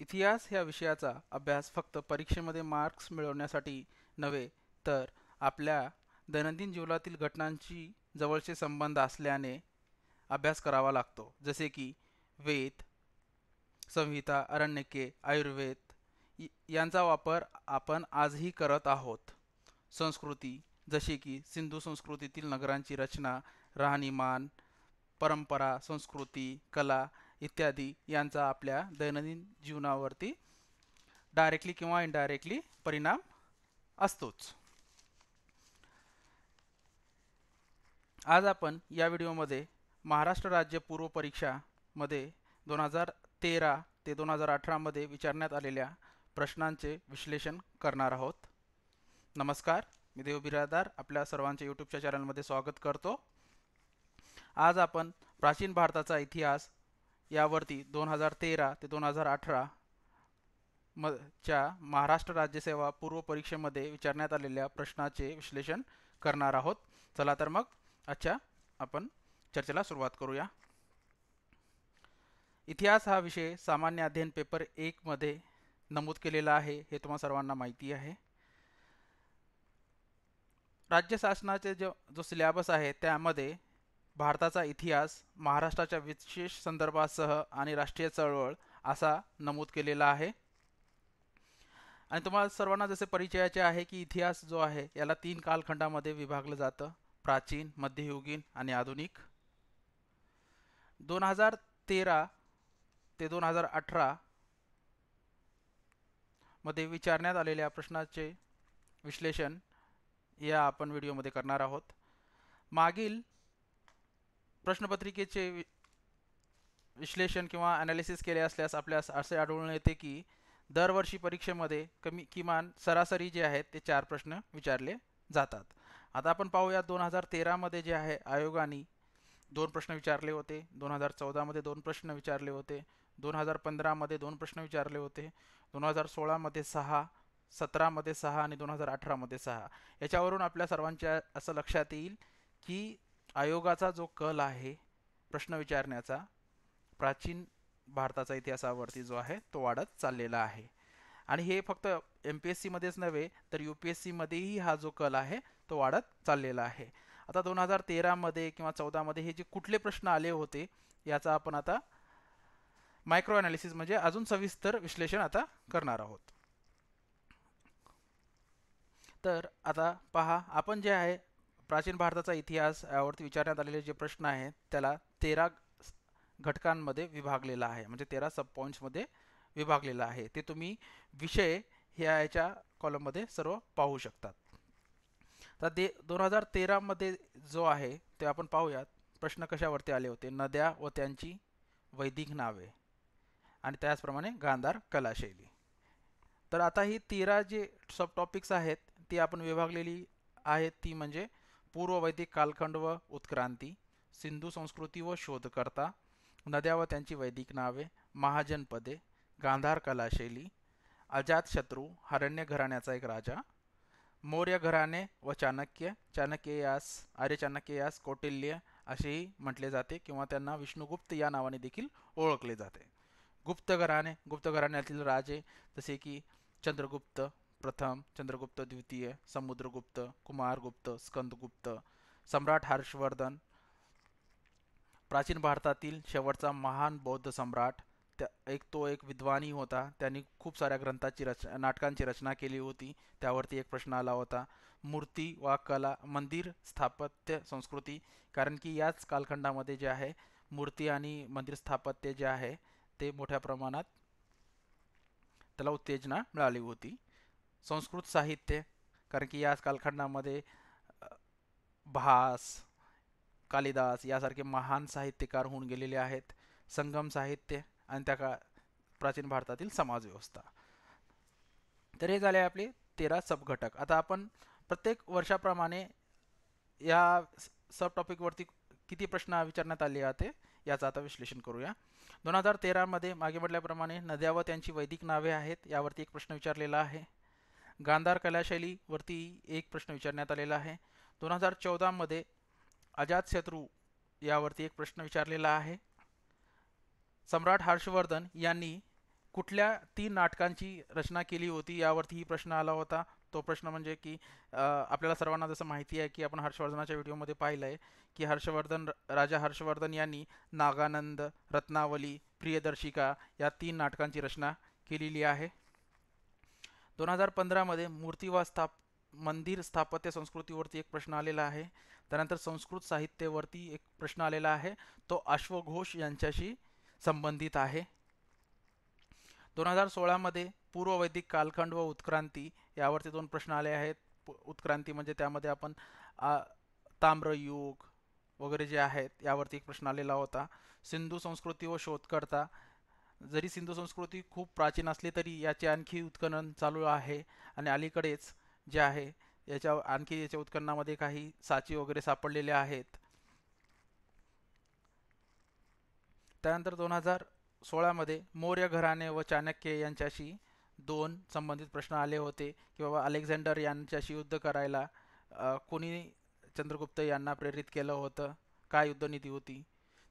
इतिहास ह्या विषयाचा अभ्यास फक्त परीक्षेमध्ये मार्क्स मिळवण्यासाठी नव्हे तर आपल्या दैनंदिन जीवनातील घटनांशी जवळचे संबंध असल्याने अभ्यास करावा लागतो जसे की वेद संहिता अरण्यके आयुर्वेद यांचा वापर आपण आजही करत आहोत संस्कृती जशी की सिंधू संस्कृतीतील नगरांची रचना राहणीमान परंपरा संस्कृती कला इत्यादी यांचा आपल्या दैनंदिन जीवनावरती डायरेक्टली किंवा इनडायरेक्टली परिणाम असतोच आज आपण या व्हिडिओमध्ये महाराष्ट्र राज्य पूर्व परीक्षामध्ये दोन हजार तेरा ते दोन हजार अठरामध्ये विचारण्यात आलेल्या प्रश्नांचे विश्लेषण करणार आहोत नमस्कार मी देव बिरादार आपल्या सर्वांच्या यूट्यूबच्या चॅनलमध्ये स्वागत करतो आज आपण प्राचीन भारताचा इतिहास यावरती दोन हजार तेरा ते दोन हजार अठरा मच्या च्या महाराष्ट्र राज्यसेवा पूर्व परीक्षेमध्ये विचारण्यात आलेल्या प्रश्नाचे विश्लेषण करणार आहोत चला तर मग आजच्या आपण चर्चेला सुरुवात करूया इतिहास हा विषय सामान्य अध्ययन पेपर मध्ये नमूद केलेला आहे हे तुम्हाला सर्वांना माहिती आहे राज्य शासनाचे जो जो सिलेबस आहे त्यामध्ये भारताचा इतिहास महाराष्ट्राच्या विशेष संदर्भासह आणि राष्ट्रीय चळवळ असा नमूद केलेला आहे आणि तुम्हाला सर्वांना जसे परिचयाचे आहे की इतिहास जो आहे याला तीन कालखंडामध्ये विभागलं जातं प्राचीन मध्ययुगीन आणि आधुनिक दोन हजार तेरा ते दोन हजार अठरा मध्ये विचारण्यात आलेल्या प्रश्नाचे विश्लेषण या आपण व्हिडिओमध्ये करणार आहोत मागील प्रश्नपत्रिकेचे विश्लेषण किंवा ॲनालिसिस केले असल्यास आपल्यास असे आढळून येते की दरवर्षी परीक्षेमध्ये कमी किमान सरासरी जे आहेत ते चार प्रश्न विचारले जातात आता आपण पाहूया दोन हजार तेरामध्ये जे आहे आयोगाने दोन प्रश्न विचारले होते दोन हजार चौदामध्ये दोन प्रश्न विचारले होते दोन हजार पंधरामध्ये दोन प्रश्न विचारले होते दोन हजार सोळामध्ये सहा सतरामध्ये सहा आणि दोन हजार अठरामध्ये सहा याच्यावरून आपल्या सर्वांच्या असं लक्षात येईल की आयोगाचा जो कल आहे प्रश्न विचारण्याचा प्राचीन भारताचा इतिहासावरती जो आहे तो वाढत चाललेला आहे आणि हे फक्त एम पी एस सीमध्येच नव्हे तर यू पी एस सीमध्येही हा जो कल आहे तो वाढत चाललेला आहे आता दोन हजार तेरामध्ये किंवा चौदामध्ये हे जे कुठले प्रश्न आले होते याचा आपण आता मायक्रो अनालिसिस म्हणजे अजून सविस्तर विश्लेषण आता करणार आहोत तर आता पहा आपण जे आहे प्राचीन भारताचा इतिहास यावरती विचारण्यात आलेले जे प्रश्न आहेत त्याला तेरा घटकांमध्ये विभागलेला आहे म्हणजे तेरा सब पॉईंट्समध्ये विभागलेला आहे ते तुम्ही विषय ह्या याच्या कॉलममध्ये सर्व पाहू शकतात तर दे दोन हजार तेरामध्ये जो आहे ते आपण पाहूयात प्रश्न कशावरती आले होते नद्या व त्यांची वैदिक नावे आणि त्याचप्रमाणे गांधार कलाशैली तर आता ही तेरा जे सब टॉपिक्स आहेत ती आपण विभागलेली आहेत ती म्हणजे पूर्व वैदिक कालखंड व उत्क्रांती सिंधू संस्कृती व शोधकर्ता नद्या व त्यांची वैदिक नावे महाजनपदे गांधार कलाशैली अजातशत्रू हरण्य घराण्याचा एक राजा मौर्य घराणे व चाणक्य चाणक्ययास आर्य चाणक्ययास कौटिल्य असेही म्हटले जाते किंवा त्यांना विष्णुगुप्त या नावाने देखील ओळखले जाते गुप्त घराणे गुप्त घराण्यातील राजे जसे की चंद्रगुप्त प्रथम चंद्रगुप्त द्वितीय समुद्रगुप्त कुमारगुप्त स्कंदगुप्त सम्राट हर्षवर्धन प्राचीन भारतातील शेवटचा महान बौद्ध सम्राट त्या एक तो एक विद्वानी होता त्यांनी खूप साऱ्या ग्रंथाची रच नाटकांची रचना केली होती त्यावरती एक प्रश्न आला होता मूर्ती वा कला मंदिर स्थापत्य संस्कृती कारण की याच कालखंडामध्ये जे आहे मूर्ती आणि मंदिर स्थापत्य जे आहे ते मोठ्या प्रमाणात त्याला उत्तेजना मिळाली होती संस्कृत साहित्य कारण की या कालखंडामध्ये भास कालिदास यासारखे महान साहित्यकार होऊन गेलेले आहेत संगम साहित्य आणि त्या काळ प्राचीन भारतातील समाजव्यवस्था तर हे झाले आपले तेरा सबघटक आता आपण प्रत्येक वर्षाप्रमाणे या सब वरती किती प्रश्न विचारण्यात आले आहेत याचं आता विश्लेषण करूया दोन हजार तेरामध्ये मागे म्हटल्याप्रमाणे नद्या व त्यांची वैदिक नावे आहेत यावरती एक प्रश्न विचारलेला आहे गांधार कलाशैलीवरती एक प्रश्न विचारण्यात आलेला आहे दोन हजार चौदामध्ये अजातशत्रू यावरती एक प्रश्न विचारलेला आहे सम्राट हर्षवर्धन यांनी कुठल्या तीन नाटकांची रचना केली होती यावरतीही प्रश्न आला होता तो प्रश्न म्हणजे की आपल्याला सर्वांना जसं माहिती आहे की आपण हर्षवर्धनाच्या व्हिडिओमध्ये पाहिलं आहे की हर्षवर्धन राजा हर्षवर्धन यांनी नागानंद रत्नावली प्रियदर्शिका या तीन नाटकांची रचना केलेली आहे दोन हजार पंधरामध्ये मूर्तिवा स्थाप मंदिर स्थापत्य संस्कृतीवरती एक प्रश्न आलेला आहे त्यानंतर संस्कृत साहित्यावरती एक प्रश्न आलेला आहे तो अश्वघोष यांच्याशी संबंधित आहे दोन हजार सोळामध्ये वैदिक कालखंड व उत्क्रांती यावरती दोन प्रश्न आले आहेत उत्क्रांती म्हणजे त्यामध्ये आपण ताम्रयुग वगैरे जे आहेत यावरती एक प्रश्न आलेला होता सिंधू संस्कृती व शोधकर्ता जरी सिंधू संस्कृती खूप प्राचीन असली तरी याचे आणखी उत्खनन चालू आहे आणि अलीकडेच जे आहे याच्या आणखी याच्या उत्खननामध्ये काही साची वगैरे सापडलेले आहेत त्यानंतर दोन हजार सोळामध्ये मौर्य घराणे व चाणक्य यांच्याशी दोन संबंधित प्रश्न आले होते की बाबा अलेक्झांडर यांच्याशी युद्ध करायला कोणी चंद्रगुप्त यांना प्रेरित केलं होतं काय युद्धनीती होती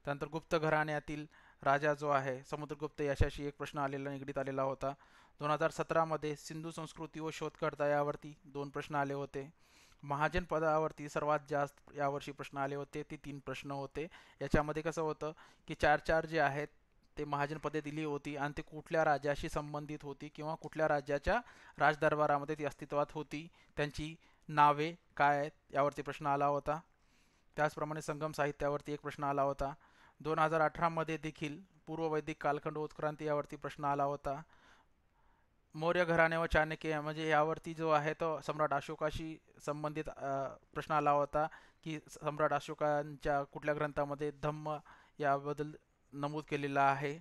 त्यानंतर गुप्त घराण्यातील राजा जो आहे समुद्रगुप्त यशाशी एक प्रश्न आलेला निगडीत आलेला होता दोन हजार सतरामध्ये सिंधू संस्कृती व शोधकर्ता यावरती दोन प्रश्न आले होते महाजन पदावरती सर्वात जास्त यावर्षी प्रश्न आले होते ते तीन प्रश्न होते याच्यामध्ये कसं होतं की चार चार जे आहेत ते महाजन पदे दिली होती आणि ते कुठल्या राज्याशी संबंधित होती किंवा कुठल्या राज्याच्या राजदरबारामध्ये ती अस्तित्वात होती त्यांची नावे काय आहेत यावरती प्रश्न आला होता त्याचप्रमाणे संगम साहित्यावरती एक प्रश्न आला होता दोन हजार अठरामध्ये देखील पूर्ववैदिक कालखंड उत्क्रांती यावरती प्रश्न आला होता मौर्य घराणे व चाणक्य म्हणजे यावरती जो आहे तो सम्राट अशोकाशी संबंधित प्रश्न आला होता की सम्राट अशोकांच्या कुठल्या ग्रंथामध्ये धम्म याबद्दल नमूद केलेला आहे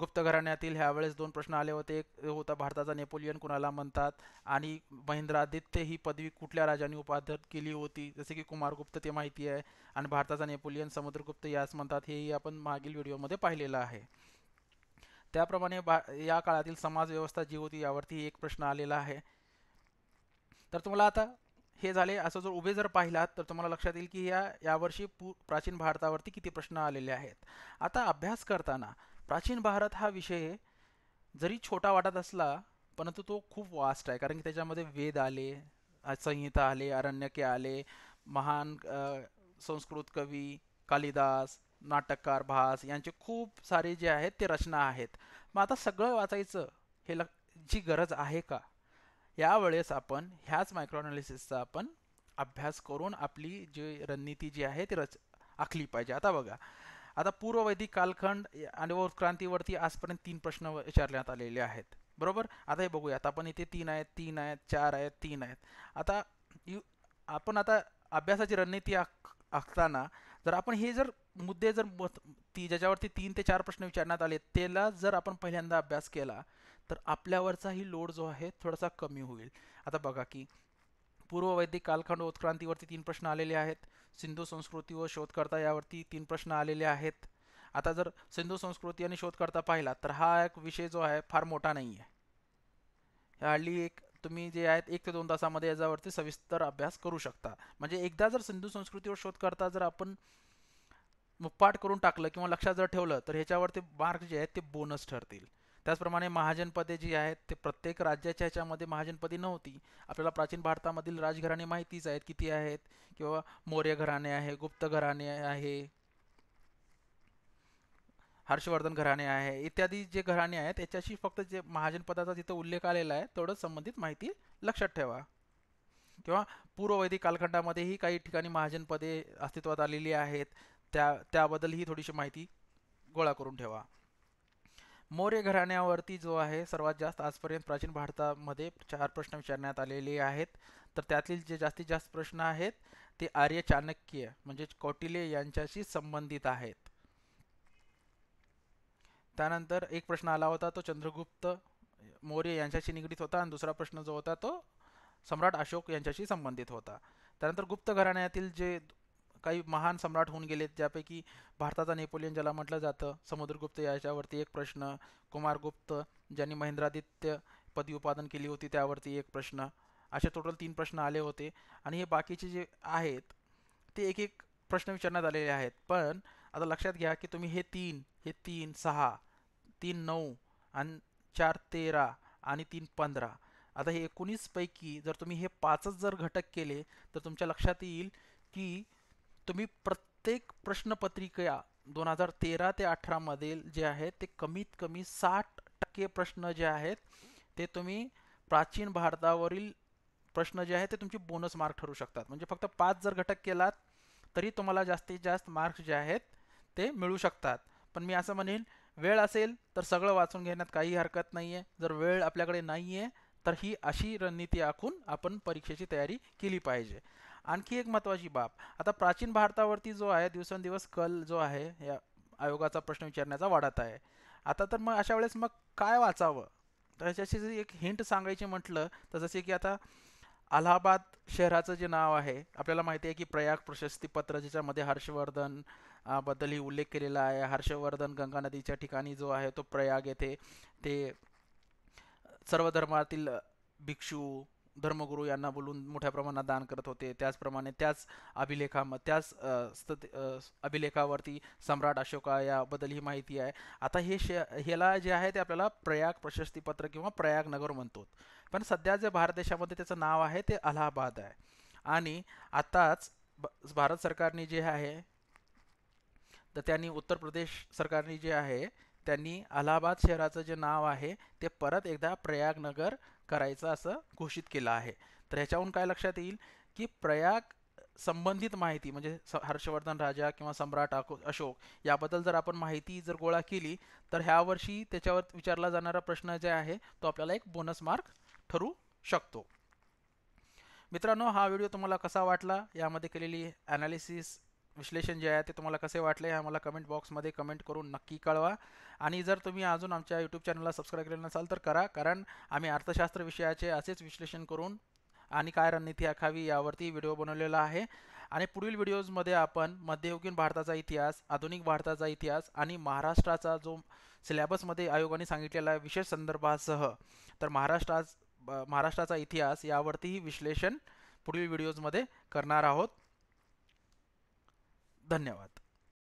गुप्त घराण्यातील ह्यावेळेस दोन प्रश्न आले होते एक होता भारताचा नेपोलियन कुणाला म्हणतात आणि महेंद्रादित्य ही पदवी कुठल्या राजाने उपाधर केली होती जसे की कुमारगुप्त ते माहिती आहे आणि भारताचा नेपोलियन समुद्रगुप्त यास म्हणतात हेही आपण मागील व्हिडिओमध्ये पाहिलेलं आहे त्याप्रमाणे बा या काळातील समाज व्यवस्था जी होती यावरती एक प्रश्न आलेला आहे तर तुम्हाला आता हे झाले असं जर उभे जर पाहिलात तर तुम्हाला लक्षात येईल की या यावर्षी प्राचीन भारतावरती किती प्रश्न आलेले आहेत आता अभ्यास करताना प्राचीन भारत हा विषय जरी छोटा वाटत असला परंतु तो खूप वास्ट आहे कारण की त्याच्यामध्ये वेद आले संहिता आले अरण्यके आले महान संस्कृत कवी कालिदास नाटककार भास यांचे खूप सारे जे आहेत ते रचना आहेत मग आता सगळं वाचायचं हे ल जी गरज आहे का यावेळेस आपण ह्याच अनालिसिसचा आपण अभ्यास करून आपली जी रणनीती जी आहे ती रच आखली पाहिजे आता बघा आता पूर्ववैदिक कालखंड आणि व क्रांतीवरती आजपर्यंत तीन प्रश्न विचारण्यात आलेले आहेत बरोबर आता हे बघूया आता आपण इथे तीन आहेत तीन आहेत चार आहेत तीन आहेत आता आपण आता अभ्यासाची रणनीती आख आखताना जर आपण हे जर मुद्दे जर ती ज्याच्यावरती तीन ते चार प्रश्न विचारण्यात आले त्याला जर आपण पहिल्यांदा अभ्यास केला तर आपल्यावरचाही लोड जो आहे थोडासा कमी होईल आता बघा की पूर्व वैदिक कालखंड उत्क्रांतीवरती तीन प्रश्न आलेले आहेत सिंधू संस्कृती व शोधकर्ता यावरती तीन प्रश्न आलेले आहेत आता जर सिंधू संस्कृती आणि शोधकर्ता पाहिला तर हा एक विषय जो आहे फार मोठा नाही आहे हल्ली एक तुम्ही जे आहेत एक ते दोन तासामध्ये याच्यावरती सविस्तर अभ्यास करू शकता म्हणजे एकदा जर सिंधू संस्कृतीवर शोधकर्ता जर आपण मुप्पाट करून टाकलं किंवा लक्षात जर ठेवलं तर ह्याच्यावरती मार्क जे आहेत ते बोनस ठरतील त्याचप्रमाणे महाजनपदे जी आहेत ते प्रत्येक राज्याच्या ह्याच्यामध्ये महाजनपदी नव्हती आपल्याला प्राचीन भारतामधील राजघराणे माहितीच आहेत किती आहेत किंवा मौर्य घराणे आहे गुप्त घराणे आहे हर्षवर्धन घराणे आहे इत्यादी जे घराणे आहेत त्याच्याशी फक्त जे महाजनपदाचा जिथं उल्लेख आलेला आहे तेवढंच संबंधित माहिती लक्षात ठेवा किंवा पूर्ववैदिक कालखंडामध्येही काही ठिकाणी महाजनपदे अस्तित्वात आलेली आहेत त्या त्याबद्दलही थोडीशी माहिती गोळा करून ठेवा मौर्य घराण्यावरती जो आहे सर्वात जास्त आजपर्यंत प्राचीन भारतामध्ये चार प्रश्न विचारण्यात आलेले आहेत तर त्यातील जे जास्तीत जास्त प्रश्न आहेत ते आर्य चाणक्य म्हणजे कौटिल्य यांच्याशी संबंधित आहेत त्यानंतर एक प्रश्न आला होता तो चंद्रगुप्त मौर्य यांच्याशी निगडीत होता आणि दुसरा प्रश्न जो होता तो सम्राट अशोक यांच्याशी संबंधित होता त्यानंतर गुप्त घराण्यातील जे काही महान सम्राट होऊन गेलेत ज्यापैकी भारताचा नेपोलियन ज्याला म्हटलं जातं समुद्रगुप्त याच्यावरती एक प्रश्न कुमारगुप्त ज्यांनी महेंद्रादित्य पदवी उत्पादन केली होती त्यावरती एक प्रश्न असे टोटल तीन प्रश्न आले होते आणि हे बाकीचे जे आहेत ते एक एक प्रश्न विचारण्यात आलेले आहेत पण आता लक्षात घ्या की तुम्ही हे तीन हे तीन सहा तीन नऊ आणि चार तेरा आणि तीन पंधरा आता हे एकोणीसपैकी जर तुम्ही हे पाचच जर घटक केले तर तुमच्या लक्षात येईल की तुम्ही प्रत्येक प्रश्नपत्रिका दोन हजार तेरा ते अठरामधील जे आहेत ते कमीत कमी साठ टक्के प्रश्न जे आहेत ते तुम्ही प्राचीन भारतावरील प्रश्न जे आहेत ते तुमचे बोनस मार्क ठरू शकतात म्हणजे फक्त पाच जर घटक केलात तरी तुम्हाला जास्तीत जास्त मार्क्स जे आहेत ते मिळू शकतात पण मी असं म्हणेन वेळ असेल तर सगळं वाचून घेण्यात काही हरकत नाही आहे जर वेळ आपल्याकडे नाही आहे तर ही अशी रणनीती आखून आपण परीक्षेची तयारी केली पाहिजे आणखी एक महत्त्वाची बाब आता प्राचीन भारतावरती जो आहे दिवसेंदिवस कल जो आहे या आयोगाचा प्रश्न विचारण्याचा वाढत आहे आता तर मग अशा वेळेस मग काय वाचावं तर एक हिंट सांगायची म्हटलं तर जसे की आता अलाहाबाद शहराचं जे नाव आहे आपल्याला माहिती आहे की प्रयाग प्रशस्तीपत्र ज्याच्यामध्ये हर्षवर्धन बद्दलही उल्लेख केलेला आहे हर्षवर्धन गंगा नदीच्या ठिकाणी जो आहे तो प्रयाग येथे ते सर्व धर्मातील भिक्षू धर्मगुरू यांना बोलून मोठ्या प्रमाणात दान करत होते त्याचप्रमाणे त्याच अभिलेखा त्याच अभिलेखावरती सम्राट अशोका याबद्दल ही माहिती आहे आता हे शे ह्याला जे आहे ते आपल्याला प्रयाग प्रशस्तीपत्र किंवा प्रयाग नगर म्हणतो पण सध्या जे भारत देशामध्ये त्याचं नाव आहे ते अलाहाबाद आहे आणि आताच भारत सरकारने जे आहे तर त्यांनी उत्तर प्रदेश सरकारने जे आहे त्यांनी अलाहाबाद शहराचं जे नाव आहे ते परत एकदा प्रयागनगर करायचं असं घोषित केलं आहे तर ह्याच्याहून काय लक्षात येईल की प्रयाग संबंधित माहिती म्हणजे हर्षवर्धन राजा किंवा सम्राट अशोक याबद्दल जर आपण माहिती जर गोळा केली तर ह्या वर्षी त्याच्यावर विचारला जाणारा प्रश्न जे आहे तो आपल्याला एक बोनस मार्क ठरू शकतो मित्रांनो हा व्हिडिओ तुम्हाला कसा वाटला यामध्ये केलेली ॲनालिसिस विश्लेषण जे आहे ते तुम्हाला कसे वाटले हे मला कमेंट बॉक्समध्ये कमेंट करून नक्की कळवा आणि जर तुम्ही अजून आमच्या यूट्यूब चॅनलला सबस्क्राईब केलं नसाल तर करा कारण आम्ही अर्थशास्त्र विषयाचे असेच विश्लेषण करून आणि काय रणनीती आखावी यावरती व्हिडिओ बनवलेला आहे आणि पुढील व्हिडिओजमध्ये आपण मध्ययुगीन भारताचा इतिहास आधुनिक भारताचा इतिहास आणि महाराष्ट्राचा जो सिलेबसमध्ये आयोगाने सांगितलेला विशेष संदर्भासह तर महाराष्ट्रा महाराष्ट्राचा इतिहास यावरतीही विश्लेषण पुढील व्हिडिओजमध्ये करणार आहोत धन्यवाद